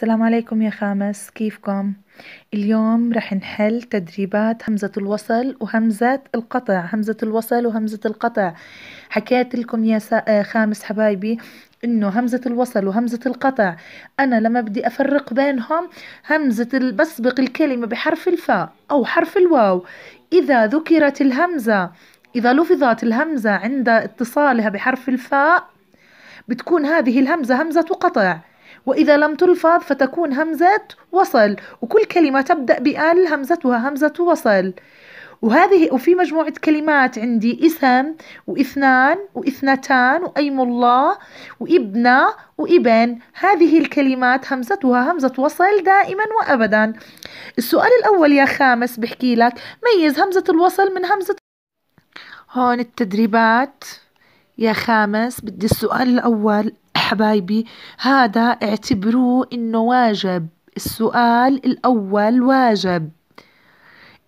السلام عليكم يا خامس كيفكم؟ اليوم رح نحل تدريبات همزة الوصل وهمزة القطع همزة الوصل وهمزة القطع حكيت لكم يا آه، خامس حبايبي انه همزة الوصل وهمزة القطع انا لما بدي افرق بينهم همزة ال... بسبق الكلمة بحرف الفاء او حرف الواو اذا ذكرت الهمزة اذا لفظت الهمزة عند اتصالها بحرف الفاء بتكون هذه الهمزة همزة قطع وإذا لم تلفظ فتكون همزة وصل وكل كلمة تبدأ بآل همزتها همزة وصل وهذه وفي مجموعة كلمات عندي اسم واثنان واثنتان وأيم الله وابنة وابن هذه الكلمات همزتها همزة وصل دائما وأبدا السؤال الأول يا خامس بحكي لك ميز همزة الوصل من همزة هون التدريبات يا خامس بدي السؤال الأول حبايبي هذا اعتبروه إنه واجب السؤال الأول واجب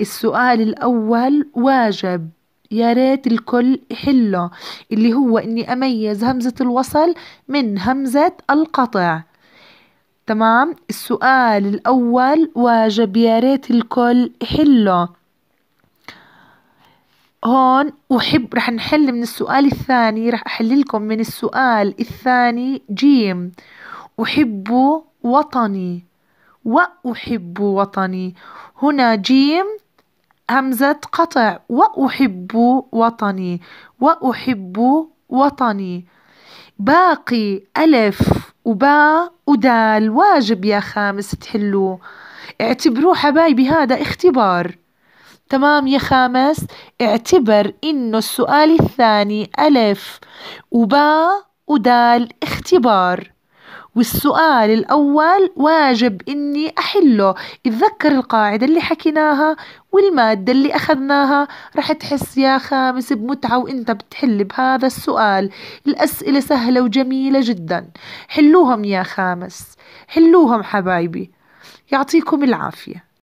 السؤال الأول واجب يا ريت الكل يحله اللي هو إني أميز همزة الوصل من همزة القطع تمام السؤال الأول واجب يا ريت الكل يحله هون أحب رح نحل من السؤال الثاني رح أحل لكم من السؤال الثاني جيم أحب وطني وأحب وطني هنا جيم همزة قطع وأحب وطني وأحب وطني باقي ألف وباء ودال واجب يا خامس تحلوه اعتبروه حبايبي هذا اختبار تمام يا خامس اعتبر إنه السؤال الثاني ألف وباء ودال اختبار والسؤال الأول واجب إني أحله اتذكر القاعدة اللي حكيناها والمادة اللي أخذناها رح تحس يا خامس بمتعة وإنت بتحل بهذا السؤال الأسئلة سهلة وجميلة جدا حلوهم يا خامس حلوهم حبايبي يعطيكم العافية